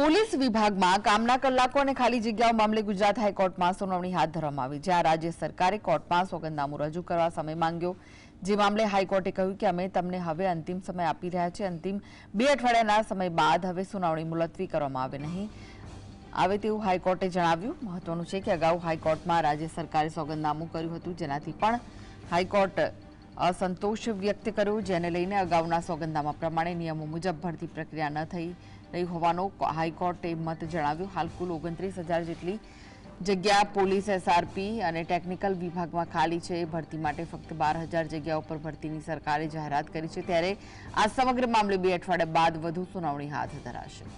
police વિભાગમાં કામના કલાકો અને ખાલી જગ્યાઓ મામલે ગુજરાત હાઈકોર્ટમાં સુનાવણી હાથ ધરવામાં આવી જ્યાં રાજ્ય સરકારે કોર્ટમાં સોગંદનામું રજૂ કરવા સમય માંગ્યો જે મામલે હાઈકોર્ટે કહ્યું કે અમે તમને હવે અંતિમ સમય આપી રહ્યા છીએ અંતિમ બે અઠવાડિયાના સમય બાદ હવે સુનાવણી મુલતવી કરવામાં આવે નહીં આવે તેવું હાઈકોર્ટે જણાવ્યું મહત્વનું છે કે અગાઉ હાઈકોર્ટમાં રાજ્ય સરકારે સોગંદનામું કર્યું હતું જેનાથી પણ હાઈકોર્ટ અસંતોષ વ્યક્ત કર્યો જેને લઈને અગાઉના સોગંદામાં પ્રમાણે નિયમો મુજબ ભરતી પ્રક્રિયા ન થઈ રહી હોવાનો હાઈકોર્ટે મત જણાવ્યું હાલ કુલ ઓગણત્રીસ હજાર જેટલી જગ્યા પોલીસ એસઆરપી અને ટેકનિકલ વિભાગમાં ખાલી છે ભરતી માટે ફક્ત બાર હજાર જગ્યા ઉપર ભરતીની સરકારે જાહેરાત કરી છે ત્યારે આ સમગ્ર મામલે બે અઠવાડિયા બાદ વધુ સુનાવણી હાથ ધરાશે